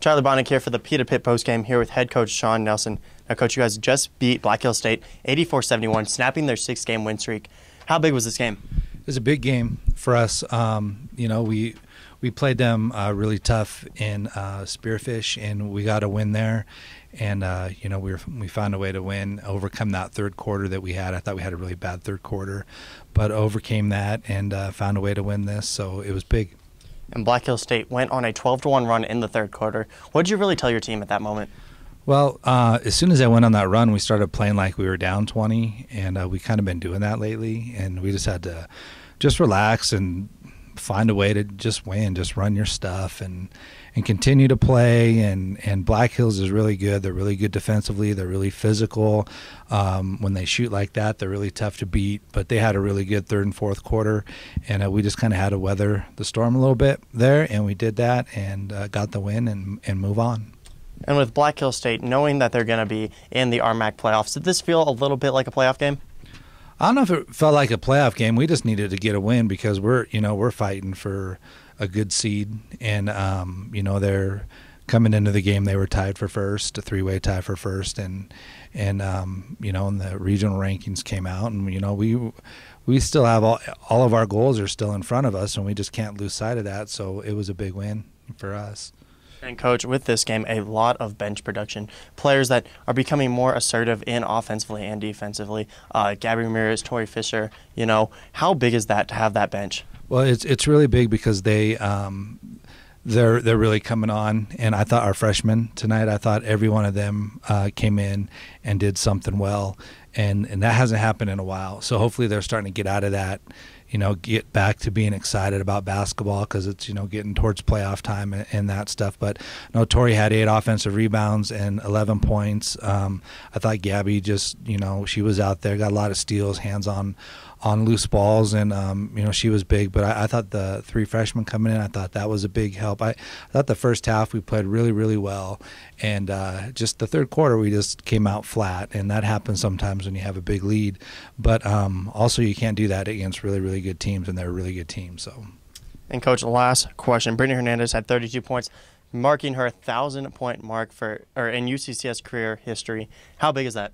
Charlie Bonnick here for the Peter Pitt postgame here with head coach Sean Nelson. Now, coach, you guys just beat Black Hill State 84 71, snapping their six game win streak. How big was this game? It was a big game for us. Um, you know, we we played them uh, really tough in uh, Spearfish, and we got a win there. And uh, you know, we were, we found a way to win, overcome that third quarter that we had. I thought we had a really bad third quarter, but overcame that and uh, found a way to win this. So it was big and Black Hill State went on a 12 to 1 run in the third quarter. What did you really tell your team at that moment? Well, uh, as soon as I went on that run, we started playing like we were down 20, and uh, we kind of been doing that lately. And we just had to just relax and find a way to just win, just run your stuff and and continue to play. And and Black Hills is really good. They're really good defensively. They're really physical. Um, when they shoot like that, they're really tough to beat. But they had a really good third and fourth quarter, and uh, we just kind of had to weather the storm a little bit there, and we did that and uh, got the win and and move on. And with Black Hill State, knowing that they're going to be in the RMAC playoffs, did this feel a little bit like a playoff game? I don't know if it felt like a playoff game. We just needed to get a win because we're you know we're fighting for a good seed, and um, you know they're coming into the game they were tied for first, a three way tie for first, and and um, you know and the regional rankings came out, and you know we we still have all all of our goals are still in front of us, and we just can't lose sight of that. So it was a big win for us. And coach, with this game, a lot of bench production. Players that are becoming more assertive in offensively and defensively. Uh, Gabby Ramirez, Torrey Fisher. You know, how big is that to have that bench? Well, it's it's really big because they. Um, they're they're really coming on, and I thought our freshmen tonight. I thought every one of them uh, came in and did something well, and and that hasn't happened in a while. So hopefully they're starting to get out of that you know, get back to being excited about basketball because it's, you know, getting towards playoff time and, and that stuff. But you no, know, Tori had eight offensive rebounds and 11 points. Um, I thought Gabby just, you know, she was out there, got a lot of steals, hands on on loose balls, and um, you know she was big. But I, I, thought the three freshmen coming in, I thought that was a big help. I, I thought the first half we played really, really well, and uh, just the third quarter we just came out flat, and that happens sometimes when you have a big lead. But um, also you can't do that against really, really really good teams, and they're a really good team. So. And coach, last question: Brittany Hernandez had 32 points, marking her thousand point mark for or in UCCS career history. How big is that?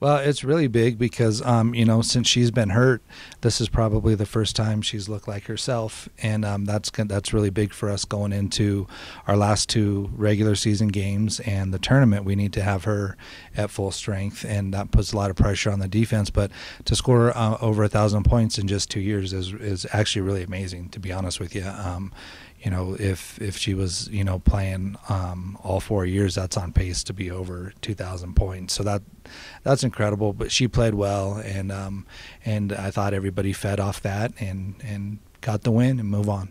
Well, it's really big because, um, you know, since she's been hurt, this is probably the first time she's looked like herself, and um, that's that's really big for us going into our last two regular season games and the tournament. We need to have her at full strength, and that puts a lot of pressure on the defense. But to score uh, over a thousand points in just two years is is actually really amazing, to be honest with you. Um, you know, if if she was you know playing um, all four years, that's on pace to be over 2,000 points. So that that's incredible. But she played well, and um, and I thought everybody fed off that and and got the win and move on.